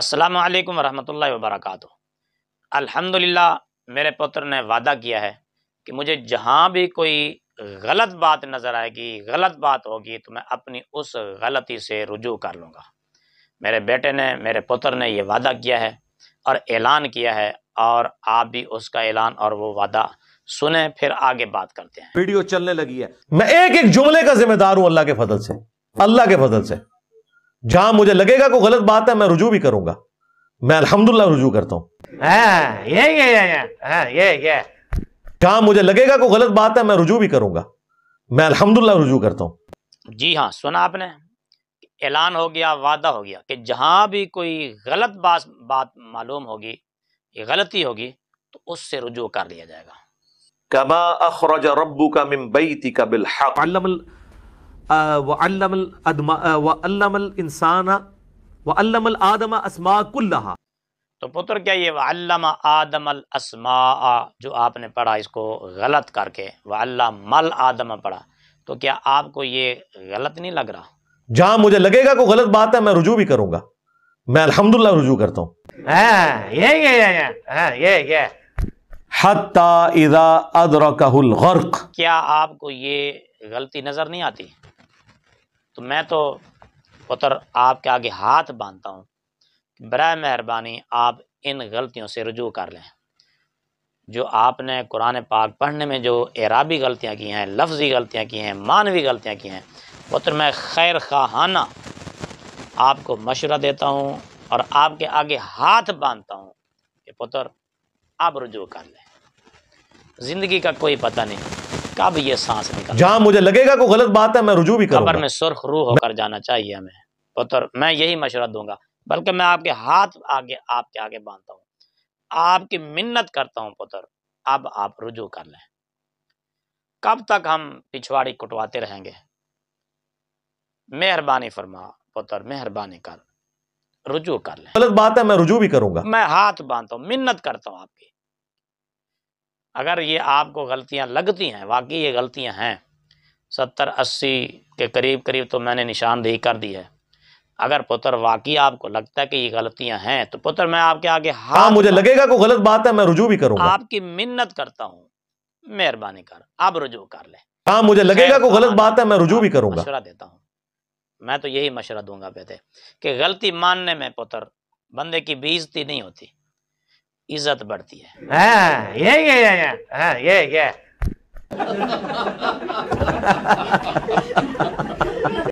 असलकम वरहमल वबरक अल्हम्दुलिल्लाह मेरे पुत्र ने वादा किया है कि मुझे जहाँ भी कोई गलत बात नज़र आएगी गलत बात होगी तो मैं अपनी उस गलती से रुजू कर लूँगा मेरे बेटे ने मेरे पुत्र ने यह वादा किया है और ऐलान किया है और आप भी उसका ऐलान और वो वादा सुने फिर आगे बात करते हैं वीडियो चलने लगी है मैं एक एक जुमले का जिम्मेदार हूँ अल्लाह के फजल से अल्लाह के फजल से जहां मुझे लगेगा कोई गलत बात है मैं रुजू भी करूंगा मैं अल्हम्दुलिल्लाह रुजू करता हूं हाँ, ये ये हाँ, ये ये जहां मुझे लगेगा कोई गलत बात है मैं रुजू भी करूंगा मैं अल्हम्दुलिल्लाह रुजू करता हूं जी हाँ सुना आपने ऐलान हो गया वादा हो गया कि जहां भी कोई गलत बात बात मालूम होगी ये गलती होगी तो उससे रुजू कर लिया जाएगा कमा अखरज रब्बू का मिम्बई का बिल वल्लमल आदम असमाकुल्ला तो पुत्र क्या ये वल्लम आदम असमा जो आपने पढ़ा इसको गलत करके वल्लमल आदम पढ़ा तो क्या आपको ये गलत नहीं लग रहा जहां मुझे लगेगा कोई गलत बात है मैं रुजू भी करूंगा मैं अल्हम्दुलिल्लाह रुजू करता हूँ हाँ, ये ये ये ये हाँ, ये हत्ता इदा अदरकहुल गर्क क्या आपको ये गलती नजर नहीं आती तो मैं तो पुत्र आपके आगे हाथ बांधता हूँ बर मेहरबानी आप इन गलतियों से रजू कर लें जो आपने कुरान पाक पढ़ने में जो एराबी गलतियाँ की हैं लफ्ज़ी गलतियाँ की हैं मानवी गलतियाँ की हैं पुत्र मैं खैर खाना आपको मशवरा देता हूँ और आपके आगे हाथ बांधता हूँ कि पुत्र आप रजू कर लें ज़िंदगी का कोई पता नहीं कब ये सांस निकल जहां मुझे लगेगा कोई गलत बात है मैं रुजू भी करूंगा में सुर्ख रूह होकर जाना चाहिए हमें पुत्र मैं यही मशवरा दूंगा बल्कि मैं आपके हाथ आगे आपके आगे बांधता हूँ आपकी मिन्नत करता हूँ पुत्र अब आप रुजू कर लें कब तक हम पिछवाड़ी कुटवाते रहेंगे मेहरबानी फरमा पुत्र मेहरबानी कर रुजू कर लें गलत बात है मैं रुजू भी करूंगा मैं हाथ बांधता हूँ मिन्नत करता हूँ आपकी अगर ये आपको गलतियाँ लगती हैं वाकई ये गलतियाँ हैं सत्तर अस्सी के करीब करीब तो मैंने निशानदेही कर दी है अगर पुत्र वाकई आपको लगता है कि ये गलतियां हैं तो पुत्र मैं आपके आगे हाँ मुझे लगेगा कोई गलत बात है मैं रुजू भी करूँ आपकी मिन्नत करता हूँ मेहरबानी कर आप रुजू कर ले हाँ मुझे लगेगा कोई गलत हाँ, बात है मैं रुजू हाँ, भी करूँगा मशरा देता हूँ मैं तो यही मशरा दूंगा बेटे कि गलती मानने में पुत्र बंदे की बीजती नहीं होती इज्जत बढ़ती है हाँ, ये ये ये ये हाँ, ये ये